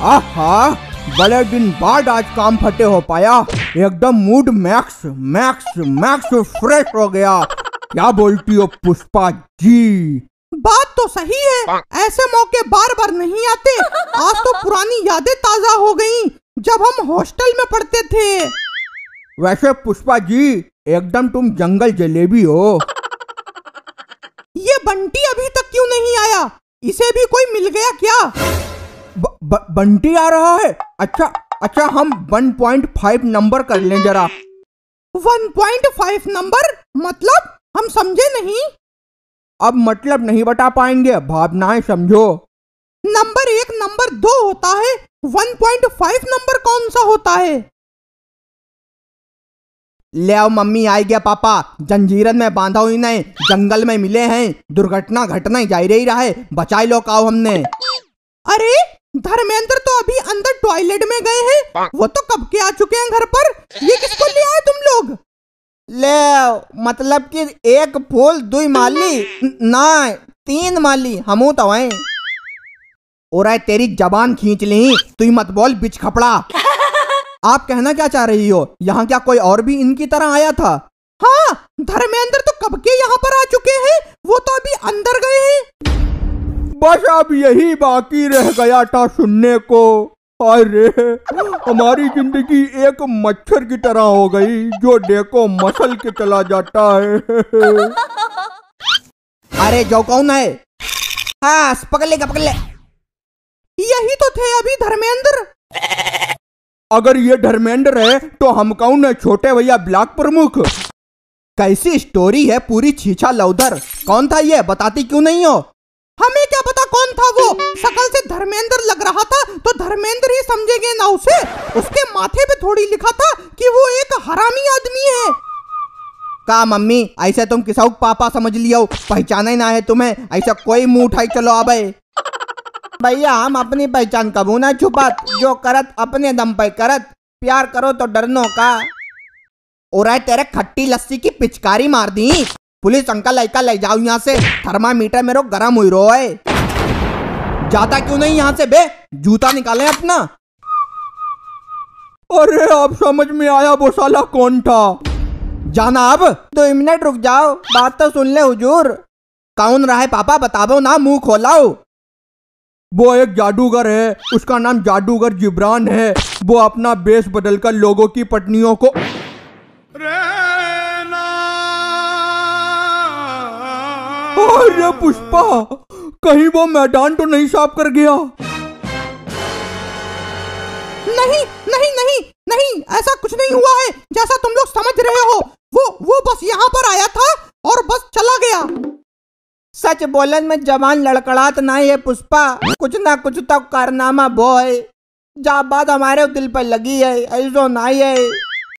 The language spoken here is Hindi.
आहा बड़े दिन बाद आज काम फटे हो पाया एकदम mood max max max fresh हो गया क्या बोलती हो पुष्पा जी बात तो सही है ऐसे मौके बार बार नहीं आते आज तो पुरानी यादें ताजा हो गई जब हम हॉस्टल में पढ़ते थे वैसे पुष्पा जी एकदम तुम जंगल जलेबी हो ये बंटी अभी तक क्यों नहीं आया इसे भी कोई मिल गया क्या बंटी आ रहा है अच्छा अच्छा हम 1.5 नंबर कर लें जरा 1.5 नंबर मतलब हम समझे नहीं अब मतलब नहीं बता पाएंगे भावनाएं समझो नंबर एक नंबर दो होता है 1.5 नंबर कौन सा होता है ले आओ मम्मी आई गया पापा जंजीरन में बांधा हुई नहीं जंगल में मिले हैं दुर्घटना घटना ही जा रही रहा है बचाई लो काओ हमने अरे धर्मेंद्र तो अभी अंदर टॉयलेट में गए हैं वो तो कब के आ चुके हैं घर पर ये किसको ले आए तुम लोग ले मतलब कि एक फूल दुई माली ना तीन माली हम तो हैं और आए तेरी जबान खींच ली तू मत बोल बिच खपड़ा आप कहना क्या चाह रही हो यहाँ क्या कोई और भी इनकी तरह आया था हाँ धर्मेंद्र तो कब के यहाँ पर आ चुके हैं वो तो अभी अंदर गए हैं बस अब यही बाकी रह गया था सुनने को अरे हमारी जिंदगी एक मच्छर की तरह हो गई जो देखो मसल के चला जाता है अरे जो कौन है हाँ पकड़ ले पकड़ ले यही तो थे अभी धर्मेंद्र अगर ये धर्मेंद्र है तो हम कौन है छोटे भैया ब्लॉक प्रमुख कैसी स्टोरी है पूरी छीछा लौधर कौन था ये बताती क्यों नहीं हो हमें क्या पता कौन था वो शकल से धर्मेंद्र लग रहा था तो धर्मेंद्र ही समझेंगे ना उसे उसके माथे पे थोड़ी लिखा था कि वो एक हरामी आदमी है का मम्मी ऐसे तुम किसाऊ पापा समझ लिया हो पहचाना ही ना है तुम्हें ऐसा कोई मुंह उठाई चलो अबे भैया हम अपनी पहचान कबू ना छुपात जो करत अपने दम पे करत प्यार करो तो डरनो का और तेरे खट्टी लस्सी की पिचकारी मार दी पुलिस अंकल लड़का ले जाओ यहाँ से थर्मामीटर मेरे गरम हुई रो है जाता क्यों नहीं यहाँ से बे जूता निकाले अपना अरे अब समझ में आया वो साला कौन था जाना अब दो मिनट रुक जाओ बात तो सुन ले हुजूर कौन रहा है पापा बताओ ना मुंह खोलाओ वो एक जादूगर है उसका नाम जादूगर जिब्रान है वो अपना बेस बदलकर लोगों की पटनियों को रे! अरे पुष्पा कहीं वो मैदान तो नहीं साफ कर गया नहीं नहीं नहीं नहीं ऐसा कुछ नहीं हुआ है जैसा तुम लोग समझ रहे हो वो वो बस यहाँ पर आया था और बस चला गया सच बोलन में जवान लड़कड़ात ना है पुष्पा कुछ ना कुछ तो कारनामा बो है जा बात हमारे दिल पर लगी है ऐसा ना है